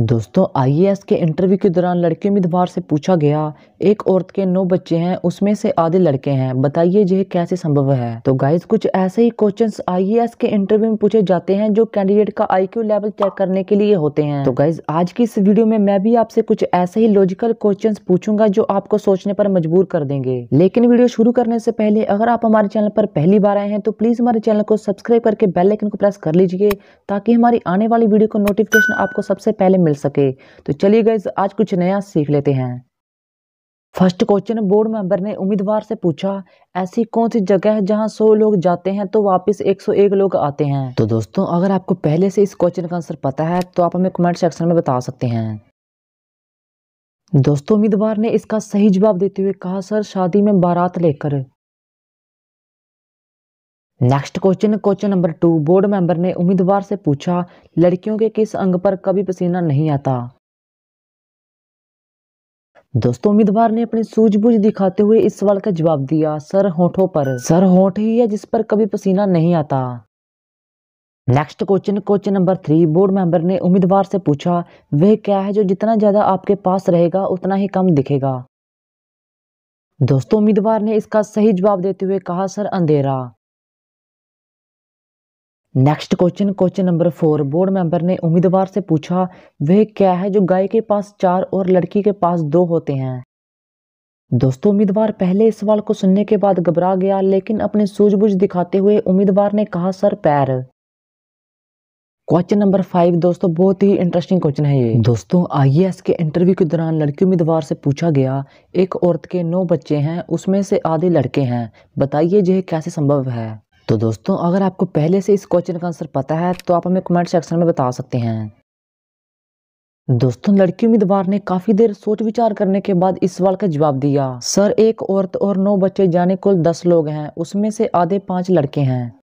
दोस्तों आईएएस के इंटरव्यू के दौरान लड़के उम्मीदवार से पूछा गया एक औरत के नौ बच्चे हैं उसमें से आधे लड़के हैं बताइए यह कैसे संभव है तो गाइज कुछ ऐसे ही क्वेश्चंस आईएएस के इंटरव्यू में पूछे जाते हैं जो कैंडिडेट का आईक्यू लेवल चेक करने के लिए होते हैं तो गाइज आज की इस वीडियो में मैं भी आपसे कुछ ऐसे ही लॉजिकल क्वेश्चन पूछूंगा जो आपको सोचने पर मजबूर कर देंगे लेकिन वीडियो शुरू करने से पहले अगर आप हमारे चैनल पर पहली बार आए हैं तो प्लीज हमारे चैनल को सब्सक्राइब करके बेलाइकन को प्रेस कर लीजिए ताकि हमारी आने वाली वीडियो को नोटिफिकेशन आपको सबसे पहले मिल सके तो चलिए गए आज कुछ नया सीख लेते हैं फर्स्ट क्वेश्चन बोर्ड मेंबर ने उम्मीदवार से पूछा ऐसी कौन सी जगह है जहां 100 लोग जाते हैं तो वापस 101 लोग आते हैं तो दोस्तों अगर आपको पहले से इस क्वेश्चन का आंसर पता है तो आप हमें कमेंट सेक्शन में बता सकते हैं दोस्तों उम्मीदवार ने इसका सही जवाब देते हुए कहा सर शादी में बारात लेकर next question question number two board member ने उम्मीदवार से पूछा लड़कियों के किस अंग पर कभी पसीना नहीं आता दोस्तों उम्मीदवार ने अपनी सूझबूझ दिखाते हुए इस सवाल का जवाब दिया सर होठों पर सर होठ ही है जिस पर कभी पसीना नहीं आता next question question number three board member ने उम्मीदवार से पूछा वह क्या है जो जितना ज्यादा आपके पास रहेगा उतना ही कम दिखेगा दोस्तों उम्मीदवार ने इसका सही जवाब देते हुए कहा सर अंधेरा next question question number four board member ने उम्मीदवार से पूछा वह क्या है जो गाय के पास चार और लड़की के पास दो होते हैं दोस्तों उम्मीदवार पहले इस सवाल को सुनने के बाद घबरा गया लेकिन अपने सूझबूझ दिखाते हुए उम्मीदवार ने कहा सर पैर क्वेश्चन नंबर फाइव दोस्तों बहुत ही इंटरेस्टिंग क्वेश्चन है ये दोस्तों आईएएस के इंटरव्यू के दौरान लड़की उम्मीदवार से पूछा गया एक औरत के नौ बच्चे हैं उसमें से आधे लड़के हैं बताइए यह कैसे संभव है तो दोस्तों अगर आपको पहले से इस क्वेश्चन का आंसर पता है तो आप हमें कमेंट सेक्शन में बता सकते हैं दोस्तों लड़की उम्मीदवार ने काफी देर सोच विचार करने के बाद इस सवाल का जवाब दिया सर एक औरत और नौ बच्चे जाने कुल दस लोग हैं उसमें से आधे पांच लड़के हैं